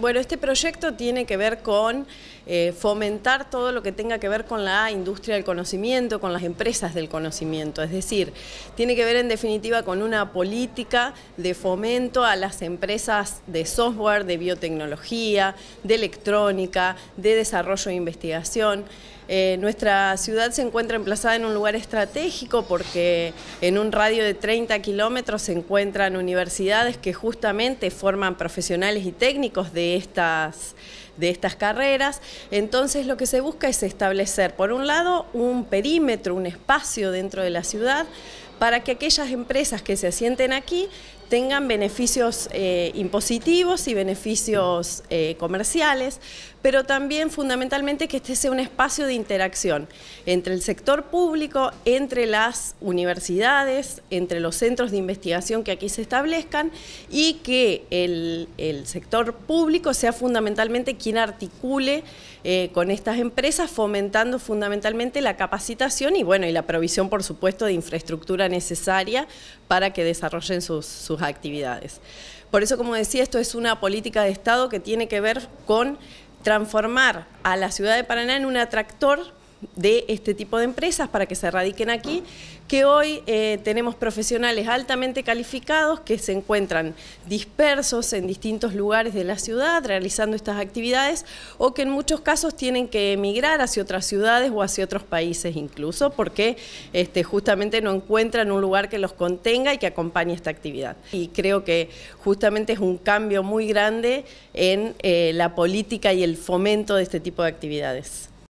Bueno, este proyecto tiene que ver con eh, fomentar todo lo que tenga que ver con la industria del conocimiento, con las empresas del conocimiento, es decir, tiene que ver en definitiva con una política de fomento a las empresas de software, de biotecnología, de electrónica, de desarrollo e investigación. Eh, nuestra ciudad se encuentra emplazada en un lugar estratégico porque en un radio de 30 kilómetros se encuentran universidades que justamente forman profesionales y técnicos de estas de estas carreras. Entonces lo que se busca es establecer, por un lado, un perímetro, un espacio dentro de la ciudad para que aquellas empresas que se asienten aquí tengan beneficios eh, impositivos y beneficios eh, comerciales, pero también fundamentalmente que este sea un espacio de interacción entre el sector público, entre las universidades, entre los centros de investigación que aquí se establezcan y que el, sector público sea fundamentalmente quien articule eh, con estas empresas, fomentando fundamentalmente la capacitación y bueno, y la provisión, por supuesto, de infraestructura necesaria para que desarrollen sus actividades. Por eso, como decía, esto es una política de Estado que tiene que ver con transformar a la ciudad de Paraná en un atractor de este tipo de empresas para que se radiquen aquí, que hoy eh, tenemos profesionales altamente calificados que se encuentran dispersos en distintos lugares de la ciudad realizando estas actividades o que en muchos casos tienen que emigrar hacia otras ciudades o hacia otros países incluso porque este, justamente no encuentran un lugar que los contenga y que acompañe esta actividad. Y creo que justamente es un cambio muy grande en eh, la política y el fomento de este tipo de actividades.